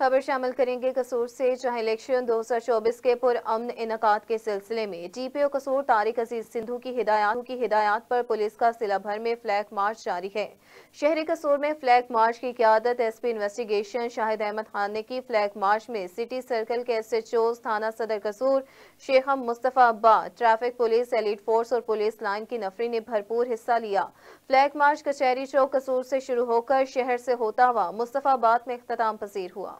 खबर शामिल करेंगे कसूर से जहां इलेक्शन 2024 के पुरान इनका के सिलसिले में डीपीओ कसूर तारिक अजीज सिंधु की हिदायत की हिदायत पर पुलिस का जिला भर में फ्लैग मार्च जारी है शहरी कसूर में फ्लैग मार्च की क्यादत एसपी इन्वेस्टिगेशन शाहिद अहमद खान ने की फ्लैग मार्च में सिटी सर्कल के एस एच ओ थाना सदर कसूर शेखम मुस्तफ़ा अब्बा ट्रैफिक पुलिस एलिट फोर्स और पुलिस लाइन की नफरी ने भरपूर हिस्सा लिया फ्लैग मार्च कचहरी चौक कसूर से शुरू होकर शहर से होता हुआ मुस्तफ़ाबाद में अख्ताम पसीर हुआ